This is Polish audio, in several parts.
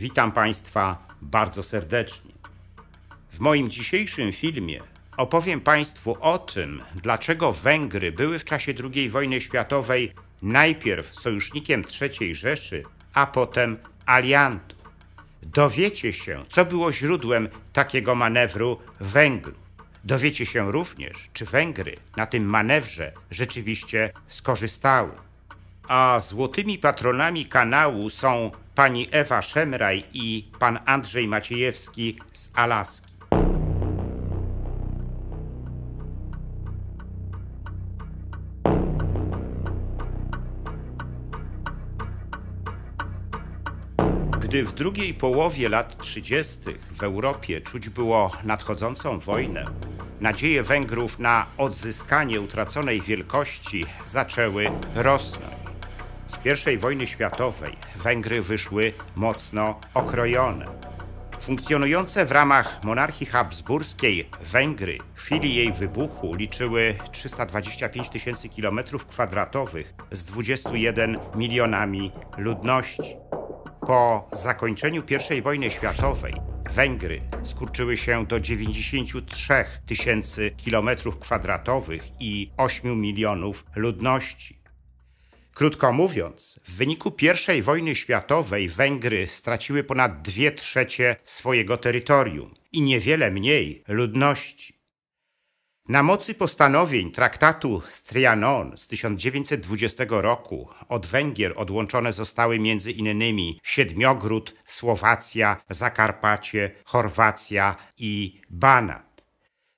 Witam Państwa bardzo serdecznie. W moim dzisiejszym filmie opowiem Państwu o tym, dlaczego Węgry były w czasie II wojny światowej najpierw sojusznikiem III Rzeszy, a potem aliantów. Dowiecie się, co było źródłem takiego manewru Węgrów. Dowiecie się również, czy Węgry na tym manewrze rzeczywiście skorzystały. A złotymi patronami kanału są pani Ewa Szemraj i pan Andrzej Maciejewski z Alaski. Gdy w drugiej połowie lat 30. w Europie czuć było nadchodzącą wojnę, nadzieje Węgrów na odzyskanie utraconej wielkości zaczęły rosnąć. Z I wojny światowej Węgry wyszły mocno okrojone. Funkcjonujące w ramach monarchii habsburskiej Węgry w chwili jej wybuchu liczyły 325 tysięcy kilometrów kwadratowych z 21 milionami ludności. Po zakończeniu I wojny światowej Węgry skurczyły się do 93 tysięcy kilometrów kwadratowych i 8 milionów ludności. Krótko mówiąc, w wyniku I wojny światowej Węgry straciły ponad dwie trzecie swojego terytorium i niewiele mniej ludności. Na mocy postanowień traktatu z Trianon z 1920 roku od Węgier odłączone zostały między innymi Siedmiogród, Słowacja, Zakarpacie, Chorwacja i Banat.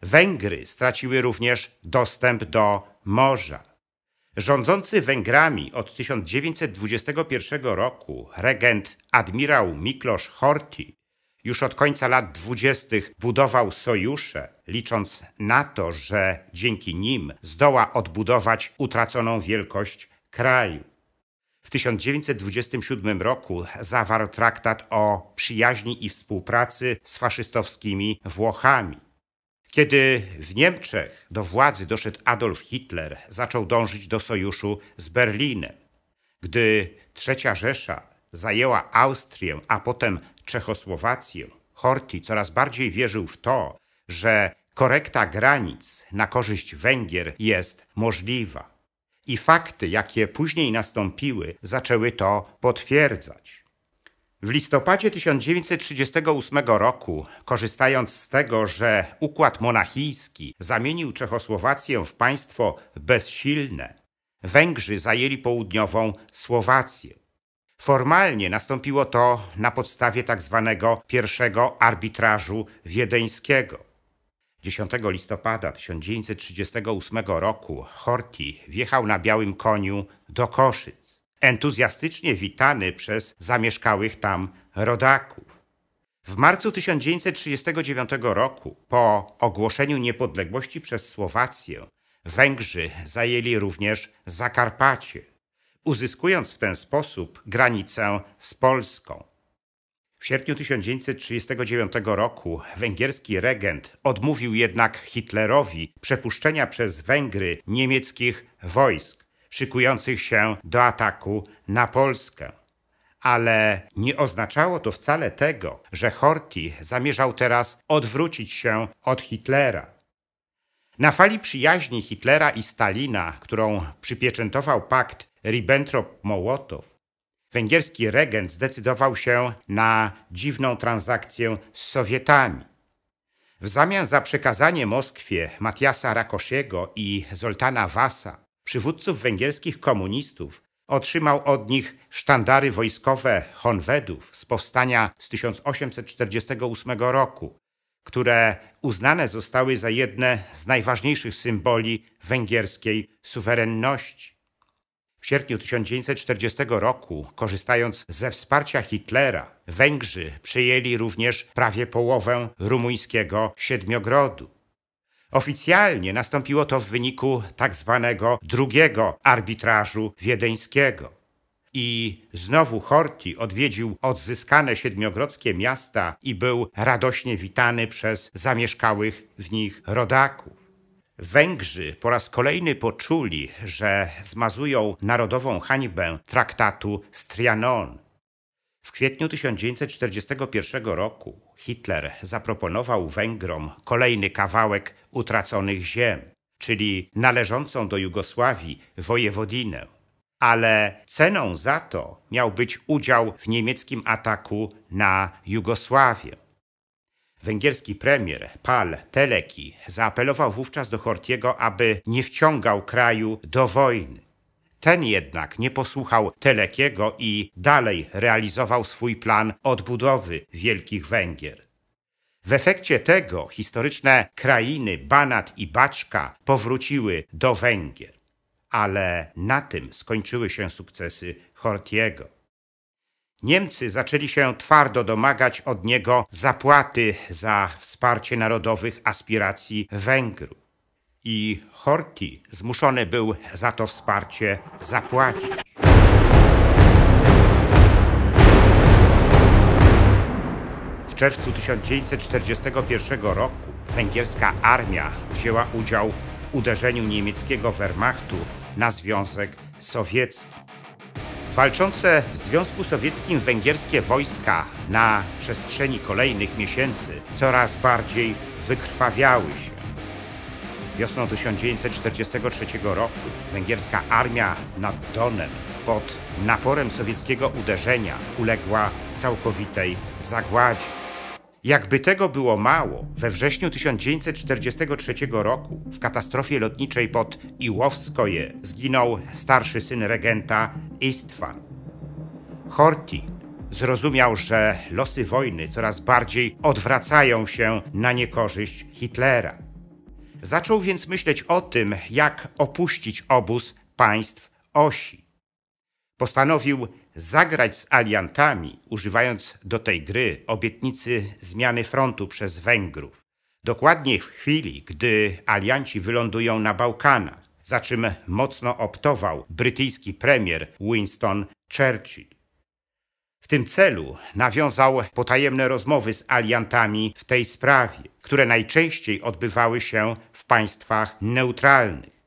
Węgry straciły również dostęp do morza. Rządzący Węgrami od 1921 roku regent admirał Miklós Horthy już od końca lat dwudziestych budował sojusze, licząc na to, że dzięki nim zdoła odbudować utraconą wielkość kraju. W 1927 roku zawarł traktat o przyjaźni i współpracy z faszystowskimi Włochami. Kiedy w Niemczech do władzy doszedł Adolf Hitler, zaczął dążyć do sojuszu z Berlinem. Gdy Trzecia Rzesza zajęła Austrię, a potem Czechosłowację, Horthy coraz bardziej wierzył w to, że korekta granic na korzyść Węgier jest możliwa. I fakty, jakie później nastąpiły, zaczęły to potwierdzać. W listopadzie 1938 roku, korzystając z tego, że układ monachijski zamienił Czechosłowację w państwo bezsilne, Węgrzy zajęli południową Słowację. Formalnie nastąpiło to na podstawie tzw. Tak pierwszego arbitrażu wiedeńskiego. 10 listopada 1938 roku Horthy wjechał na białym koniu do Koszyc entuzjastycznie witany przez zamieszkałych tam rodaków. W marcu 1939 roku, po ogłoszeniu niepodległości przez Słowację, Węgrzy zajęli również Zakarpacie, uzyskując w ten sposób granicę z Polską. W sierpniu 1939 roku węgierski regent odmówił jednak Hitlerowi przepuszczenia przez Węgry niemieckich wojsk, szykujących się do ataku na Polskę. Ale nie oznaczało to wcale tego, że Horthy zamierzał teraz odwrócić się od Hitlera. Na fali przyjaźni Hitlera i Stalina, którą przypieczętował pakt Ribbentrop-Mołotow, węgierski regent zdecydował się na dziwną transakcję z Sowietami. W zamian za przekazanie Moskwie Matiasa Rakosiego i Zoltana Wasa przywódców węgierskich komunistów, otrzymał od nich sztandary wojskowe Honwedów z powstania z 1848 roku, które uznane zostały za jedne z najważniejszych symboli węgierskiej suwerenności. W sierpniu 1940 roku, korzystając ze wsparcia Hitlera, Węgrzy przejęli również prawie połowę rumuńskiego Siedmiogrodu. Oficjalnie nastąpiło to w wyniku tak zwanego drugiego arbitrażu wiedeńskiego. I znowu Horti odwiedził odzyskane siedmiogrodzkie miasta i był radośnie witany przez zamieszkałych w nich rodaków. Węgrzy po raz kolejny poczuli, że zmazują narodową hańbę traktatu z Trianon w kwietniu 1941 roku Hitler zaproponował Węgrom kolejny kawałek utraconych ziem, czyli należącą do Jugosławii wojewodinę. Ale ceną za to miał być udział w niemieckim ataku na Jugosławię. Węgierski premier Pal Teleki zaapelował wówczas do Hortiego, aby nie wciągał kraju do wojny. Ten jednak nie posłuchał Telekiego i dalej realizował swój plan odbudowy Wielkich Węgier. W efekcie tego historyczne krainy Banat i Baczka powróciły do Węgier. Ale na tym skończyły się sukcesy Hortiego. Niemcy zaczęli się twardo domagać od niego zapłaty za wsparcie narodowych aspiracji Węgrów i Horti zmuszony był za to wsparcie zapłacić. W czerwcu 1941 roku węgierska armia wzięła udział w uderzeniu niemieckiego Wehrmachtu na Związek Sowiecki. Walczące w Związku Sowieckim węgierskie wojska na przestrzeni kolejnych miesięcy coraz bardziej wykrwawiały się. Wiosną 1943 roku węgierska armia nad Donem pod naporem sowieckiego uderzenia uległa całkowitej zagładzie. Jakby tego było mało, we wrześniu 1943 roku w katastrofie lotniczej pod Iłowskoje zginął starszy syn regenta Istvan. Horti zrozumiał, że losy wojny coraz bardziej odwracają się na niekorzyść Hitlera. Zaczął więc myśleć o tym, jak opuścić obóz państw osi. Postanowił zagrać z aliantami, używając do tej gry obietnicy zmiany frontu przez Węgrów. Dokładnie w chwili, gdy alianci wylądują na Bałkanach, za czym mocno optował brytyjski premier Winston Churchill tym celu nawiązał potajemne rozmowy z aliantami w tej sprawie, które najczęściej odbywały się w państwach neutralnych.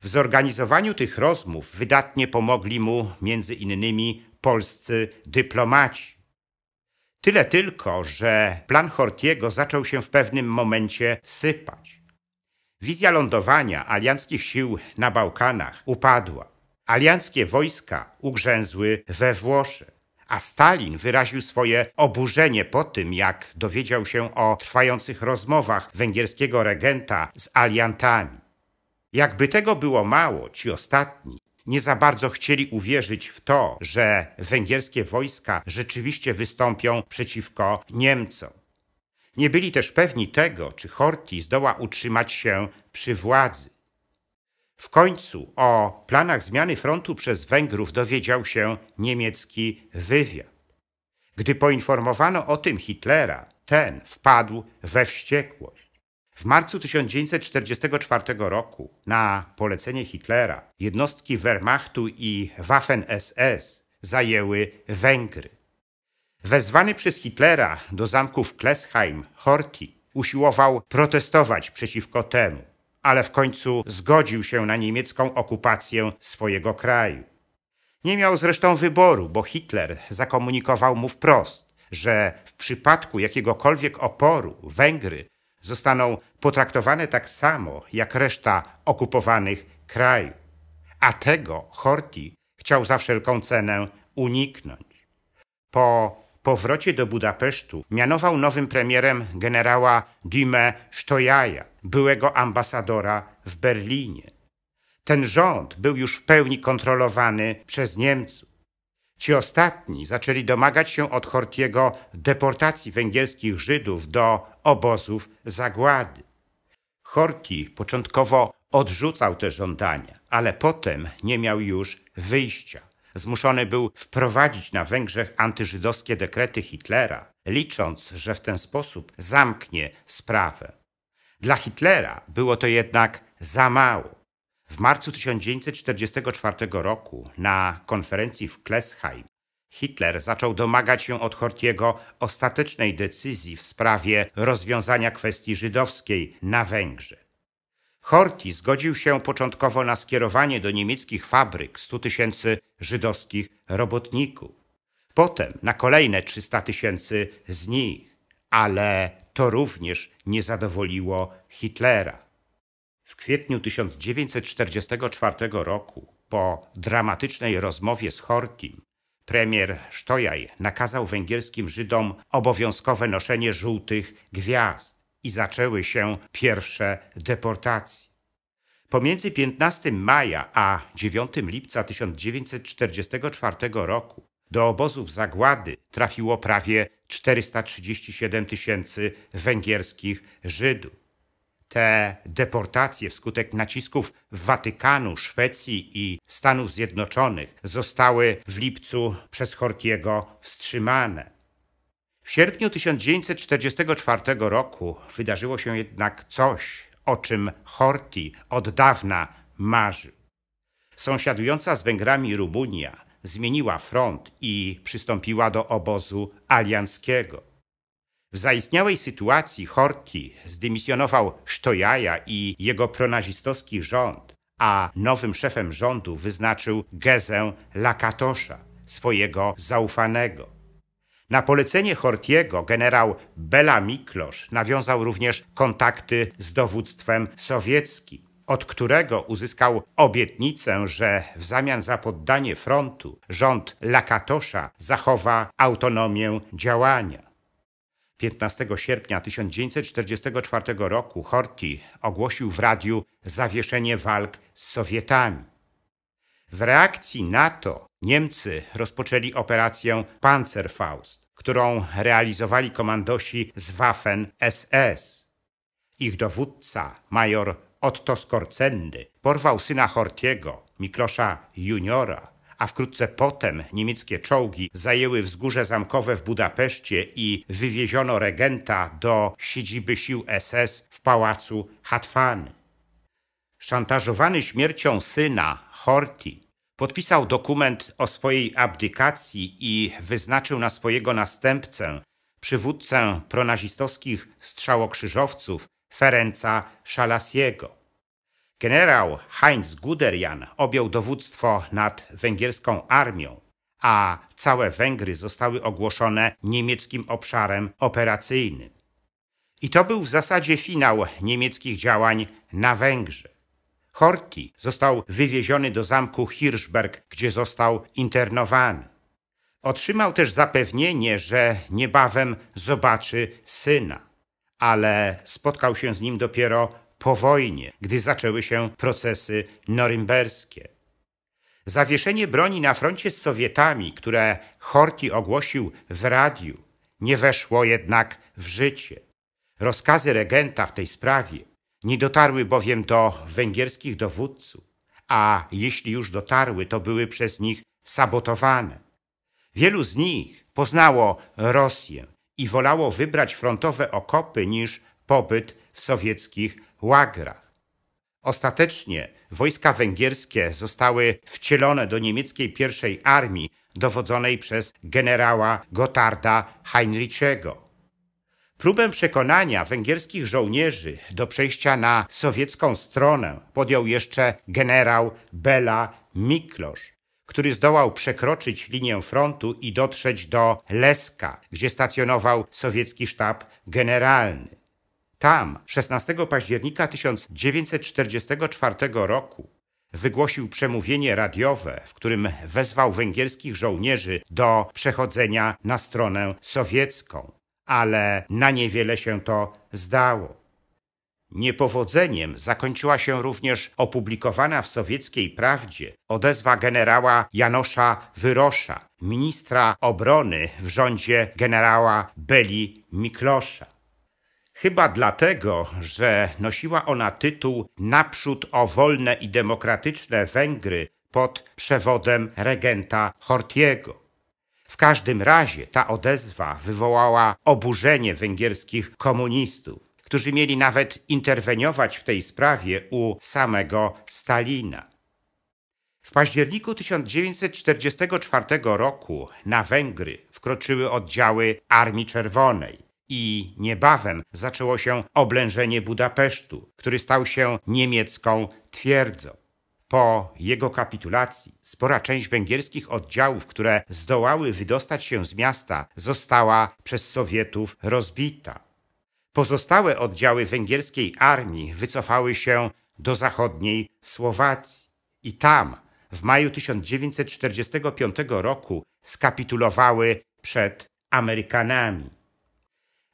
W zorganizowaniu tych rozmów wydatnie pomogli mu między innymi polscy dyplomaci. Tyle tylko, że plan Hortiego zaczął się w pewnym momencie sypać. Wizja lądowania alianckich sił na Bałkanach upadła. Alianckie wojska ugrzęzły we Włoszech a Stalin wyraził swoje oburzenie po tym, jak dowiedział się o trwających rozmowach węgierskiego regenta z aliantami. Jakby tego było mało, ci ostatni nie za bardzo chcieli uwierzyć w to, że węgierskie wojska rzeczywiście wystąpią przeciwko Niemcom. Nie byli też pewni tego, czy Horthy zdoła utrzymać się przy władzy. W końcu o planach zmiany frontu przez Węgrów dowiedział się niemiecki wywiad. Gdy poinformowano o tym Hitlera, ten wpadł we wściekłość. W marcu 1944 roku, na polecenie Hitlera, jednostki Wehrmachtu i Waffen-SS zajęły Węgry. Wezwany przez Hitlera do zamków Klesheim, Horthy, usiłował protestować przeciwko temu ale w końcu zgodził się na niemiecką okupację swojego kraju. Nie miał zresztą wyboru, bo Hitler zakomunikował mu wprost, że w przypadku jakiegokolwiek oporu Węgry zostaną potraktowane tak samo jak reszta okupowanych krajów. A tego Horti chciał za wszelką cenę uniknąć. Po powrocie do Budapesztu mianował nowym premierem generała Dime Stojaja, byłego ambasadora w Berlinie. Ten rząd był już w pełni kontrolowany przez Niemców. Ci ostatni zaczęli domagać się od Hortiego deportacji węgierskich Żydów do obozów zagłady. Horti początkowo odrzucał te żądania, ale potem nie miał już wyjścia. Zmuszony był wprowadzić na Węgrzech antyżydowskie dekrety Hitlera, licząc, że w ten sposób zamknie sprawę. Dla Hitlera było to jednak za mało. W marcu 1944 roku na konferencji w Klesheim Hitler zaczął domagać się od Hortiego ostatecznej decyzji w sprawie rozwiązania kwestii żydowskiej na Węgrzech. Horti zgodził się początkowo na skierowanie do niemieckich fabryk 100 tysięcy żydowskich robotników, potem na kolejne 300 tysięcy z nich, ale to również nie zadowoliło Hitlera. W kwietniu 1944 roku, po dramatycznej rozmowie z Hortim, premier Sztojaj nakazał węgierskim Żydom obowiązkowe noszenie żółtych gwiazd i zaczęły się pierwsze deportacje. Pomiędzy 15 maja a 9 lipca 1944 roku do obozów zagłady trafiło prawie 437 tysięcy węgierskich Żydów. Te deportacje wskutek nacisków Watykanu, Szwecji i Stanów Zjednoczonych zostały w lipcu przez Hortiego wstrzymane. W sierpniu 1944 roku wydarzyło się jednak coś, o czym Horti od dawna marzył. Sąsiadująca z Węgrami Rumunia zmieniła front i przystąpiła do obozu alianckiego. W zaistniałej sytuacji Horti zdymisjonował Sztojaja i jego pronazistowski rząd, a nowym szefem rządu wyznaczył Gezę Lakatosza, swojego zaufanego. Na polecenie Hortiego generał Bela Miklosz nawiązał również kontakty z dowództwem sowieckim od którego uzyskał obietnicę, że w zamian za poddanie frontu rząd Lakatosza zachowa autonomię działania. 15 sierpnia 1944 roku Horthy ogłosił w radiu zawieszenie walk z Sowietami. W reakcji na to Niemcy rozpoczęli operację Panzerfaust, którą realizowali komandosi z Waffen SS. Ich dowódca, major Otto Skorcenny porwał syna Hortiego, Miklosza juniora, a wkrótce potem niemieckie czołgi zajęły wzgórze zamkowe w Budapeszcie i wywieziono regenta do siedziby sił SS w pałacu Hatwany. Szantażowany śmiercią syna, Horti, podpisał dokument o swojej abdykacji i wyznaczył na swojego następcę, przywódcę pronazistowskich strzałokrzyżowców, Ferenca Szalasiego. Generał Heinz Guderian objął dowództwo nad węgierską armią, a całe Węgry zostały ogłoszone niemieckim obszarem operacyjnym. I to był w zasadzie finał niemieckich działań na Węgrze. Horti został wywieziony do zamku Hirschberg, gdzie został internowany. Otrzymał też zapewnienie, że niebawem zobaczy syna ale spotkał się z nim dopiero po wojnie, gdy zaczęły się procesy norymberskie. Zawieszenie broni na froncie z Sowietami, które Horti ogłosił w radiu, nie weszło jednak w życie. Rozkazy regenta w tej sprawie nie dotarły bowiem do węgierskich dowódców, a jeśli już dotarły, to były przez nich sabotowane. Wielu z nich poznało Rosję i wolało wybrać frontowe okopy niż pobyt w sowieckich łagrach. Ostatecznie wojska węgierskie zostały wcielone do niemieckiej pierwszej armii dowodzonej przez generała Gotarda Heinrichego. Próbę przekonania węgierskich żołnierzy do przejścia na sowiecką stronę podjął jeszcze generał Bela Miklosz, który zdołał przekroczyć linię frontu i dotrzeć do Leska, gdzie stacjonował sowiecki sztab generalny. Tam 16 października 1944 roku wygłosił przemówienie radiowe, w którym wezwał węgierskich żołnierzy do przechodzenia na stronę sowiecką, ale na niewiele się to zdało. Niepowodzeniem zakończyła się również opublikowana w sowieckiej prawdzie odezwa generała Janosza Wyrosza, ministra obrony w rządzie generała Beli Miklosza. Chyba dlatego, że nosiła ona tytuł Naprzód o wolne i demokratyczne Węgry pod przewodem regenta Hortiego. W każdym razie ta odezwa wywołała oburzenie węgierskich komunistów którzy mieli nawet interweniować w tej sprawie u samego Stalina. W październiku 1944 roku na Węgry wkroczyły oddziały Armii Czerwonej i niebawem zaczęło się oblężenie Budapesztu, który stał się niemiecką twierdzą. Po jego kapitulacji spora część węgierskich oddziałów, które zdołały wydostać się z miasta, została przez Sowietów rozbita. Pozostałe oddziały węgierskiej armii wycofały się do zachodniej Słowacji i tam w maju 1945 roku skapitulowały przed Amerykanami.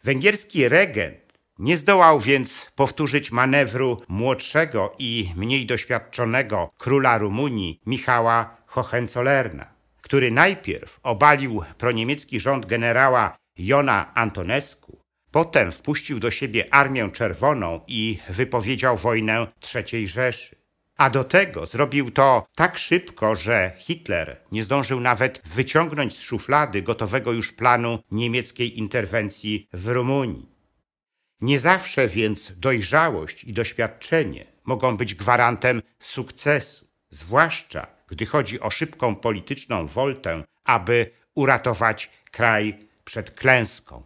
Węgierski regent nie zdołał więc powtórzyć manewru młodszego i mniej doświadczonego króla Rumunii Michała Hohenzollerna, który najpierw obalił proniemiecki rząd generała Jona Antonescu, Potem wpuścił do siebie Armię Czerwoną i wypowiedział wojnę III Rzeszy. A do tego zrobił to tak szybko, że Hitler nie zdążył nawet wyciągnąć z szuflady gotowego już planu niemieckiej interwencji w Rumunii. Nie zawsze więc dojrzałość i doświadczenie mogą być gwarantem sukcesu, zwłaszcza gdy chodzi o szybką polityczną woltę, aby uratować kraj przed klęską.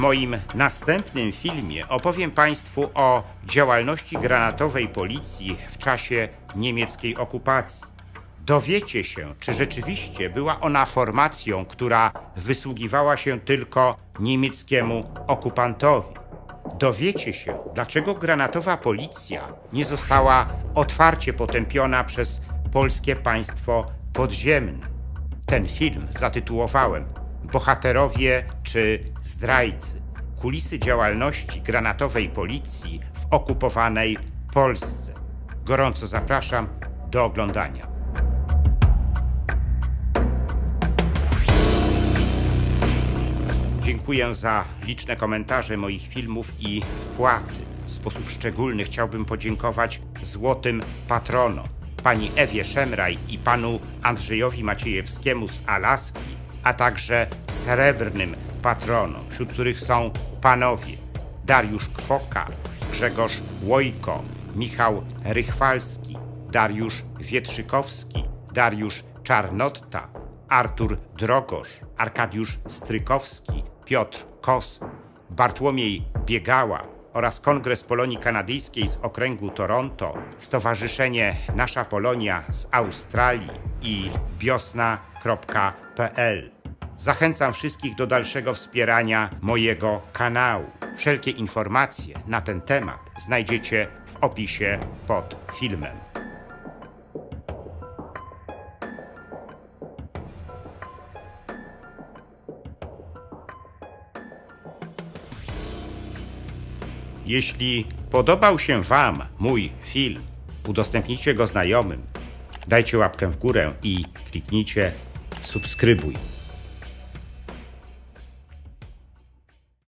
W moim następnym filmie opowiem Państwu o działalności granatowej policji w czasie niemieckiej okupacji. Dowiecie się, czy rzeczywiście była ona formacją, która wysługiwała się tylko niemieckiemu okupantowi. Dowiecie się, dlaczego granatowa policja nie została otwarcie potępiona przez polskie państwo podziemne. Ten film zatytułowałem bohaterowie czy zdrajcy. Kulisy działalności granatowej policji w okupowanej Polsce. Gorąco zapraszam do oglądania. Dziękuję za liczne komentarze moich filmów i wpłaty. W sposób szczególny chciałbym podziękować złotym patronom, pani Ewie Szemraj i panu Andrzejowi Maciejewskiemu z Alaski a także srebrnym patronom, wśród których są panowie Dariusz Kwoka, Grzegorz Łojko, Michał Rychwalski, Dariusz Wietrzykowski, Dariusz Czarnotta, Artur Drogosz, Arkadiusz Strykowski, Piotr Kos, Bartłomiej Biegała oraz Kongres Polonii Kanadyjskiej z okręgu Toronto, Stowarzyszenie Nasza Polonia z Australii i biosna.com Zachęcam wszystkich do dalszego wspierania mojego kanału. Wszelkie informacje na ten temat znajdziecie w opisie pod filmem. Jeśli podobał się Wam mój film, udostępnijcie go znajomym, dajcie łapkę w górę i kliknijcie subskrybuj.